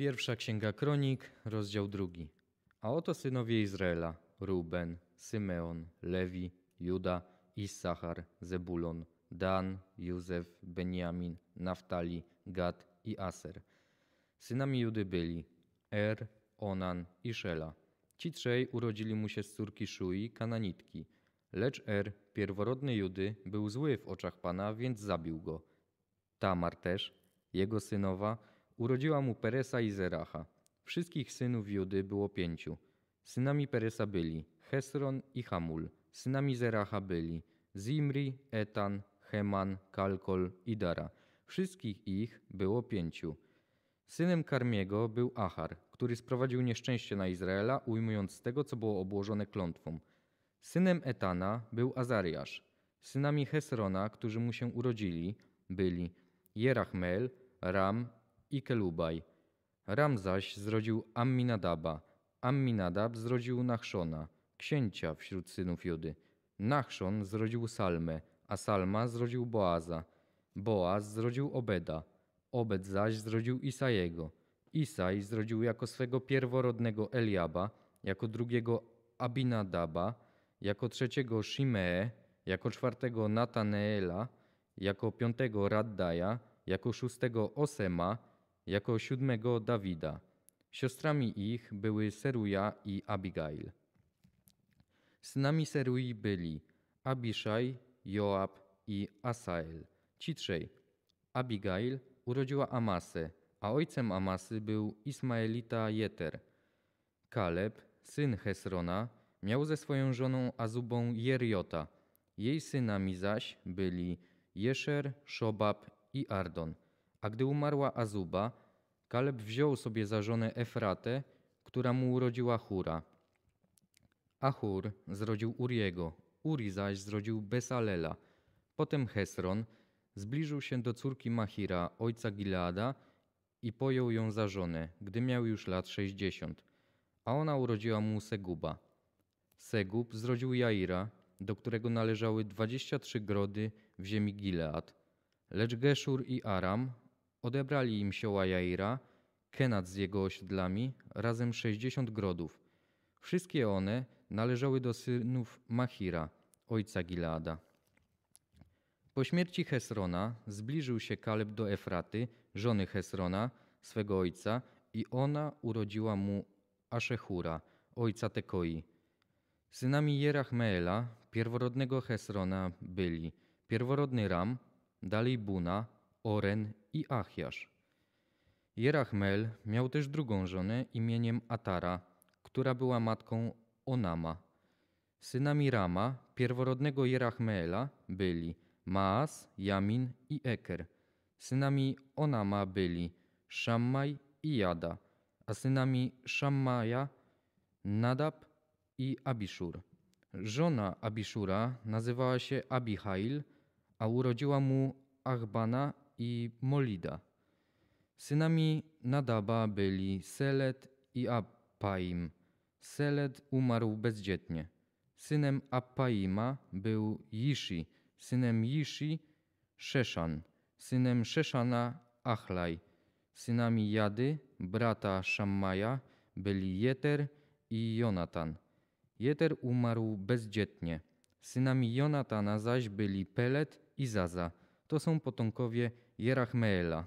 Pierwsza Księga Kronik, rozdział drugi. A oto synowie Izraela: Ruben, Symeon, Lewi, Juda, Issachar, Zebulon, Dan, Józef, Beniamin, Naftali, Gad i Aser. Synami Judy byli Er, Onan i Szela. Ci trzej urodzili mu się z córki Szui, Kananitki. Lecz Er, pierworodny Judy, był zły w oczach Pana, więc zabił go. Tamar też, jego synowa, Urodziła mu Peresa i Zeracha. Wszystkich synów Judy było pięciu. Synami Peresa byli Hesron i Hamul. Synami Zeracha byli Zimri, Etan, Heman, Kalkol i Dara. Wszystkich ich było pięciu. Synem Karmiego był Achar, który sprowadził nieszczęście na Izraela, ujmując z tego, co było obłożone klątwą. Synem Etana był Azariasz. Synami Hesrona, którzy mu się urodzili, byli Jerachmel, Ram i Kelubaj. Ram zaś zrodził Amminadaba, Amminadab zrodził Nachszona, księcia wśród synów Judy. Nachszon zrodził Salmę, a Salma zrodził Boaza. Boaz zrodził Obeda, Obed zaś zrodził Isajego. Isaj zrodził jako swego pierworodnego Eliaba, jako drugiego Abinadaba, jako trzeciego Shimee, jako czwartego Nataneela, jako piątego Raddaja, jako szóstego Osema, jako siódmego Dawida. Siostrami ich były Seruja i Abigail. Synami Serui byli Abiszaj, Joab i Asael. Ci trzej. Abigail urodziła Amasę, a ojcem Amasy był Ismaelita Jeter. Kaleb, syn Hesrona, miał ze swoją żoną Azubą Jeriota. Jej synami zaś byli Jeszer, Szobab i Ardon. A gdy umarła Azuba, Kaleb wziął sobie za żonę Efratę, która mu urodziła Hura. Achur zrodził Uriego, Uri zaś zrodził Besalela. Potem Hesron zbliżył się do córki Mahira, ojca Gileada, i pojął ją za żonę, gdy miał już lat sześćdziesiąt, a ona urodziła mu Seguba. Segub zrodził Jaira, do którego należały dwadzieścia trzy grody w ziemi Gilead. Lecz Geszur i Aram Odebrali im sioła Jaira, Kenat z jego osiedlami, razem sześćdziesiąt grodów. Wszystkie one należały do synów Machira, ojca Gileada. Po śmierci Hesrona zbliżył się Kaleb do Efraty, żony Hesrona, swego ojca, i ona urodziła mu Aszechura, ojca Tekoi. Synami Jerachmeela, pierworodnego Hesrona, byli pierworodny Ram, dalej Buna, Oren i Achiasz. Jerachmel miał też drugą żonę imieniem Atara, która była matką Onama. Synami Rama, pierworodnego Jerachmeela, byli Maas, Jamin i Eker. Synami Onama byli Szammaj i Jada, a synami Szammaja Nadab i Abiszur. Żona Abiszura nazywała się Abihail, a urodziła mu Achbana i Molida. Synami Nadaba byli Seled i Appaim. Seled umarł bezdzietnie. Synem Appaima był Jishi, synem Jishi Szeszan, synem Szeszana Achlaj. Synami Jady, brata Szammaja, byli Jeter i Jonatan. Jeter umarł bezdzietnie. Synami Jonatana zaś byli Pelet i Zaza to są potomkowie Jerachmeela.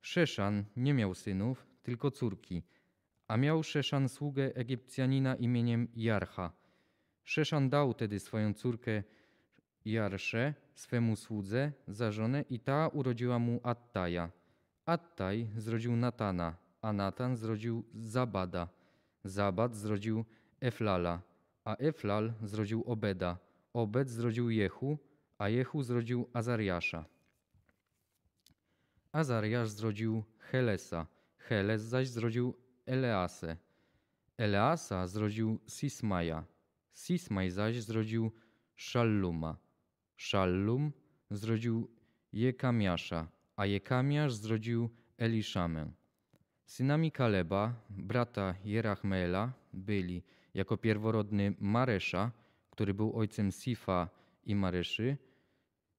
Szeszan nie miał synów, tylko córki, a miał Szeszan sługę Egipcjanina imieniem Jarcha. Szeszan dał tedy swoją córkę Jarsze swemu słudze za żonę i ta urodziła mu Attaja. Attaj zrodził Natana, a Natan zrodził Zabada. Zabad zrodził Eflala, a Eflal zrodził Obeda. Obed zrodził Jehu, a Jehu zrodził Azariasza. Azariasz zrodził Helesa, Heles zaś zrodził Eleasę. Eleasa zrodził Sismaja, Sismaj zaś zrodził Szalluma. Szallum zrodził Jekamiasza, a Jekamiasz zrodził Eliszamę. Synami Kaleba, brata Jerachmela, byli jako pierworodny Maresza, który był ojcem Sifa i Mareszy,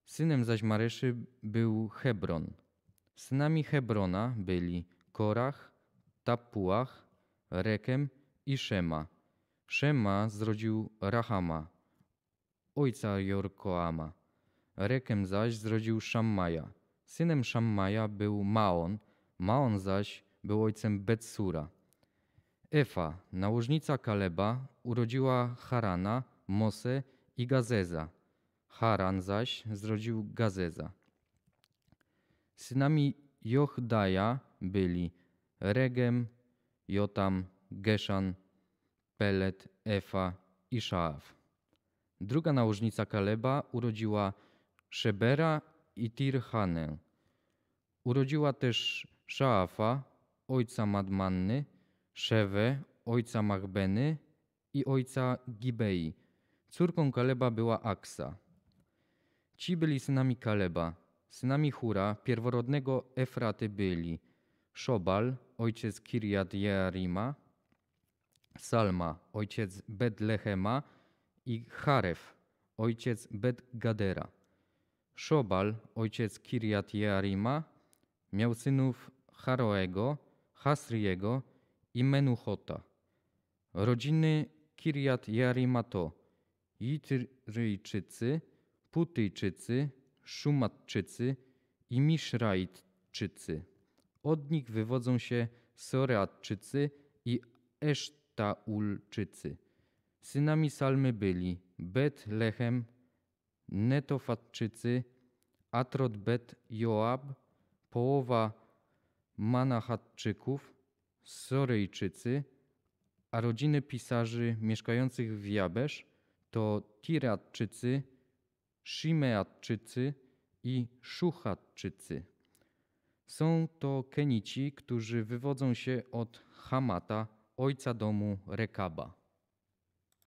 Synem zaś Maryszy był Hebron. Synami Hebrona byli Korach, Tapuach, Rekem i Szema. Szema zrodził Rahama, ojca Jorkoama. Rekem zaś zrodził Szammaja. Synem Szammaja był Maon, Maon zaś był ojcem Betsura. Efa, nałożnica Kaleba, urodziła Harana, Mose i Gazeza. Haran zaś zrodził Gazeza. Synami Jochdaja byli Regem, Jotam, Geszan, Pelet, Efa i Szaaf. Druga nałożnica Kaleba urodziła Szebera i Tirhanę. Urodziła też Szaafa, ojca Madmanny, Szewę, ojca Machbeny i ojca Gibei. Córką Kaleba była Aksa. Ci byli synami Kaleba, synami Hura, pierworodnego Efraty byli Szobal, ojciec Kirjat Jearima, Salma, ojciec Betlehema i Haref, ojciec Bet-Gadera. Szobal, ojciec Kirjat Jearima, miał synów Haroego, Hasriego i Menuchota. Rodziny Kirjat Jearima to Jitryjczycy, Putyjczycy, Szumatczycy i Miszrajczycy. Od nich wywodzą się Soreatczycy i Esztaulczycy. Synami Salmy byli Betlechem, Netofatczycy, Atrod Bet Joab, połowa Manachatczyków, Soryjczycy, a rodziny pisarzy mieszkających w Jabesz to Tiratczycy, Shimeatczycy i Szuchatczycy. Są to Kenici, którzy wywodzą się od Hamata, ojca domu Rekaba.